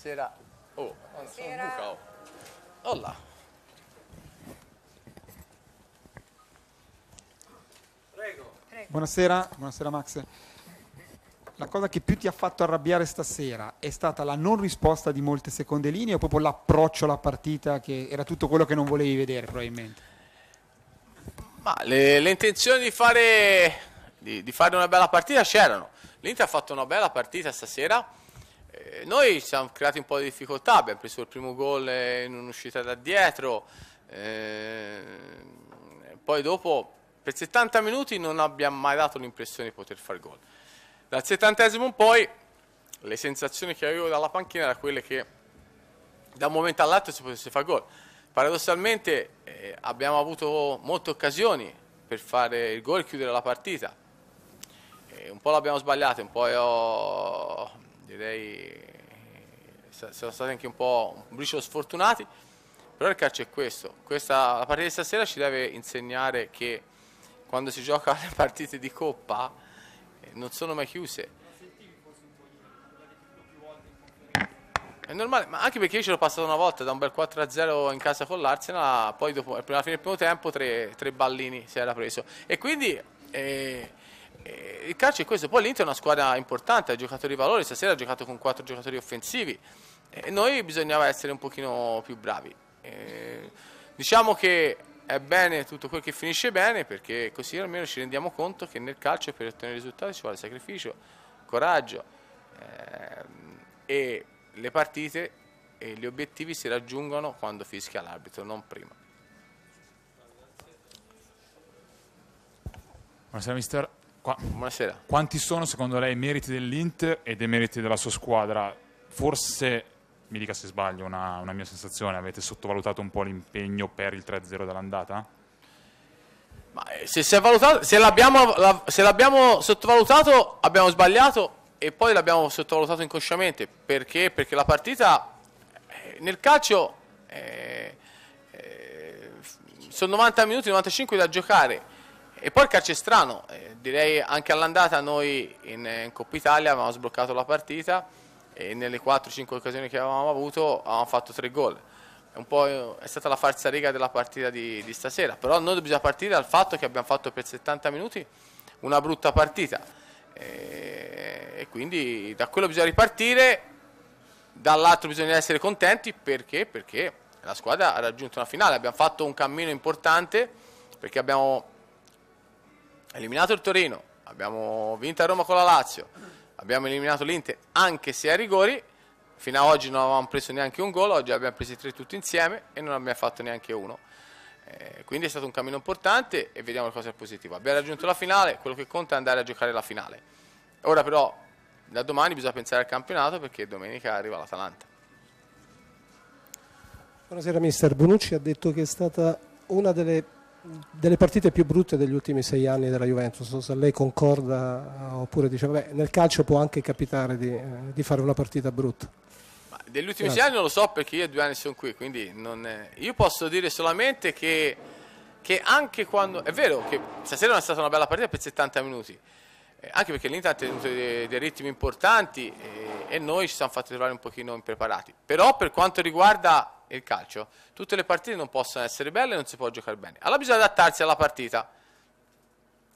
Sera. Oh, Sera. Buca, oh. Olla. Oh Prego. Prego. Buonasera, buonasera Max. La cosa che più ti ha fatto arrabbiare stasera è stata la non risposta di molte seconde linee o proprio l'approccio alla partita che era tutto quello che non volevi vedere probabilmente? Ma le, le intenzioni di fare, di, di fare una bella partita c'erano. L'Inter ha fatto una bella partita stasera eh, noi ci siamo creati un po' di difficoltà, abbiamo preso il primo gol in un'uscita da dietro, eh, poi dopo per 70 minuti non abbiamo mai dato l'impressione di poter fare gol. Dal settantesimo in poi le sensazioni che avevo dalla panchina erano quelle che da un momento all'altro si potesse fare gol. Paradossalmente eh, abbiamo avuto molte occasioni per fare il gol e chiudere la partita. E eh, un po' l'abbiamo sbagliato, un po' io direi eh, sono stati anche un po' un briciolo sfortunati, però il calcio è questo. Questa, la partita di stasera ci deve insegnare che quando si gioca le partite di coppa eh, non sono mai chiuse. È normale, ma anche perché io ce l'ho passato una volta da un bel 4-0 in casa con l'Arsenal, poi dopo, alla fine del primo tempo tre, tre ballini si era preso. E quindi eh, eh, il calcio è questo, poi l'Inter è una squadra importante, ha giocatori di valore, stasera ha giocato con quattro giocatori offensivi e eh, noi bisognava essere un pochino più bravi. E eh, diciamo che è bene tutto quel che finisce bene perché così almeno ci rendiamo conto che nel calcio per ottenere risultati ci vuole sacrificio, coraggio ehm, e le partite e gli obiettivi si raggiungono quando fischia l'arbitro, non prima. Buonasera mister. Qua- Buonasera. Quanti sono secondo lei i meriti dell'Inter e dei meriti della sua squadra? Forse, mi dica se sbaglio, una, una mia sensazione, avete sottovalutato un po' l'impegno per il 3-0 dall'andata? Ma, eh, se, se, se, l'abbiamo, la, se l'abbiamo sottovalutato abbiamo sbagliato e poi l'abbiamo sottovalutato inconsciamente. Perché? Perché la partita eh, nel calcio eh, eh sono 90 minuti, 95 da giocare e poi il calcio calcestrano, eh, direi anche all'andata noi in, eh, in Coppa Italia avevamo sbloccato la partita e nelle 4-5 occasioni che avevamo avuto avevamo fatto 3 gol. È, stata la farsa riga della partita di, di stasera, però noi dobbiamo partire dal fatto che abbiamo fatto per 70 minuti una brutta partita e, eh, e quindi da quello bisogna ripartire, dall'altro bisogna essere contenti perché? perché la squadra ha raggiunto una finale, abbiamo fatto un cammino importante perché abbiamo eliminato il Torino, abbiamo vinto a Roma con la Lazio, abbiamo eliminato l'Inter anche se a rigori, fino ad oggi non avevamo preso neanche un gol, oggi abbiamo preso tre tutti insieme e non abbiamo fatto neanche uno. Eh, quindi è stato un cammino importante e vediamo le cose positive. Abbiamo raggiunto la finale, quello che conta è andare a giocare la finale. Ora però da domani bisogna pensare al campionato perché domenica arriva l'Atalanta. Buonasera mister, Bonucci ha detto che è stata una delle delle partite più brutte degli ultimi sei anni della Juventus, non so se lei concorda eh, oppure dice, vabbè, nel calcio può anche capitare di, eh, di fare una partita brutta. Ma degli ultimi Grazie. sei anni non lo so perché io due anni sono qui, quindi non è... io posso dire solamente che, che, anche quando... È vero che stasera è stata una bella partita per 70 minuti, eh, anche perché l'Inter ha tenuto dei, dei ritmi importanti e, e noi ci siamo fatti trovare un pochino impreparati, però per quanto riguarda il calcio, tutte le partite non possono essere belle, non si può giocare bene. Allora bisogna adattarsi alla partita.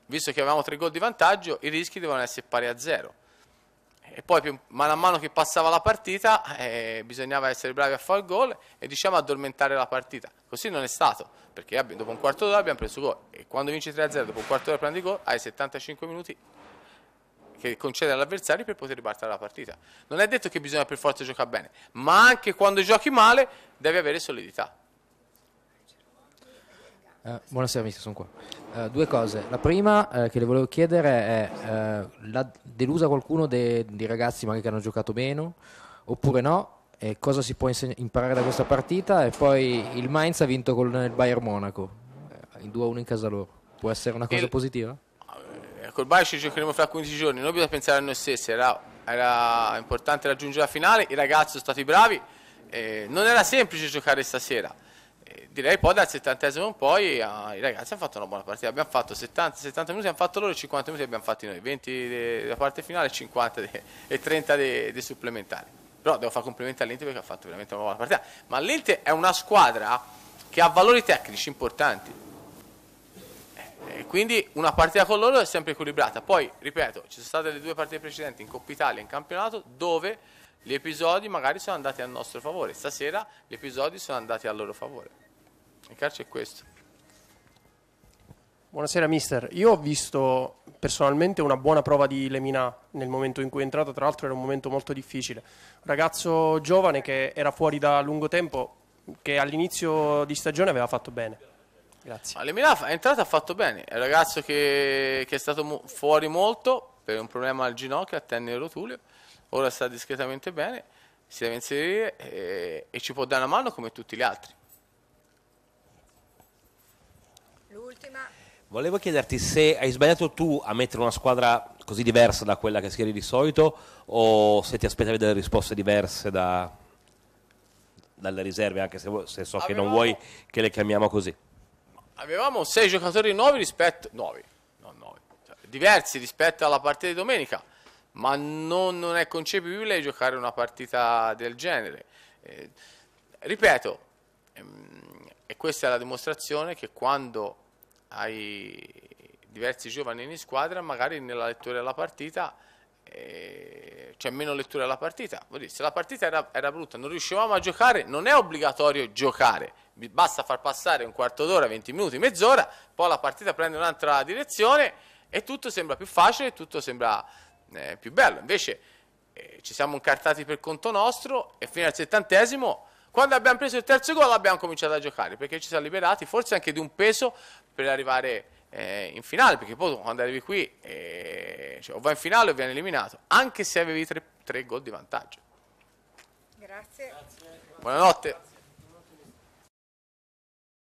Visto che avevamo tre gol di vantaggio, i rischi devono essere pari a zero. E poi più, mano a mano che passava la partita eh, bisognava essere bravi a fare il gol e diciamo addormentare la partita. Così non è stato, perché dopo un quarto d'ora abbiamo preso gol e quando vinci 3-0 dopo un quarto d'ora prendi gol hai 75 minuti che concede all'avversario per poter ribaltare la partita. Non è detto che bisogna per forza giocare bene, ma anche quando giochi male devi avere solidità. Eh, buonasera amici, sono qua. Eh, due cose. La prima eh, che le volevo chiedere è, eh, l'ha delusa qualcuno dei de ragazzi magari che hanno giocato meno oppure no? E cosa si può imparare da questa partita? E poi il Mainz ha vinto con il Bayern Monaco, eh, in 2-1 in casa loro. Può essere una cosa il, positiva? Col ecco, Bari ci giocheremo fra 15 giorni, noi dobbiamo pensare a noi stessi, era, era importante raggiungere la finale, i ragazzi sono stati bravi, eh, non era semplice giocare stasera. Eh, direi poi dal settantesimo in poi eh, i ragazzi hanno fatto una buona partita, abbiamo fatto 70, 70 minuti, hanno fatto loro 50 minuti abbiamo fatto noi, 20 della parte finale 50 de, e 30 dei supplementari. Però devo fare complimenti all'Inter perché ha fatto veramente una buona partita, ma l'Inter è una squadra che ha valori tecnici importanti quindi una partita con loro è sempre equilibrata. Poi, ripeto, ci sono state le due partite precedenti in Coppa Italia e in campionato dove gli episodi magari sono andati a nostro favore. Stasera gli episodi sono andati a loro favore. Il calcio è questo. Buonasera mister, io ho visto personalmente una buona prova di Lemina nel momento in cui è entrato, tra l'altro era un momento molto difficile. Un ragazzo giovane che era fuori da lungo tempo, che all'inizio di stagione aveva fatto bene Grazie. L'Emilà è entrato ha fatto bene, è un ragazzo che, che è stato mu fuori molto per un problema al ginocchio, a tendine rotuleo, ora sta discretamente bene, si deve inserire e, eh, e ci può dare una mano come tutti gli altri. L'ultima. Volevo chiederti se hai sbagliato tu a mettere una squadra così diversa da quella che schieri di solito o se ti aspettavi delle risposte diverse da, dalle riserve, anche se, se so Avevamo... che non vuoi che le chiamiamo così avevamo sei giocatori nuovi rispetto, nuovi, no, nuovi cioè, diversi rispetto alla partita di domenica, ma non, non, è concepibile giocare una partita del genere. Eh, ripeto, ehm, e questa è la dimostrazione che quando hai diversi giovani in squadra, magari nella lettura della partita eh, c'è meno lettura della partita. Dire, se la partita era, era brutta, non riuscivamo a giocare, non è obbligatorio giocare basta far passare un quarto d'ora, 20 minuti, mezz'ora, poi la partita prende un'altra direzione e tutto sembra più facile, tutto sembra eh, più bello. Invece eh, ci siamo incartati per conto nostro e fino al settantesimo, quando abbiamo preso il terzo gol, abbiamo cominciato a giocare perché ci siamo liberati forse anche di un peso per arrivare eh, in finale, perché poi quando arrivi qui eh, cioè, o vai in finale o viene eliminato, anche se avevi tre, tre gol di vantaggio. Grazie. Buonanotte.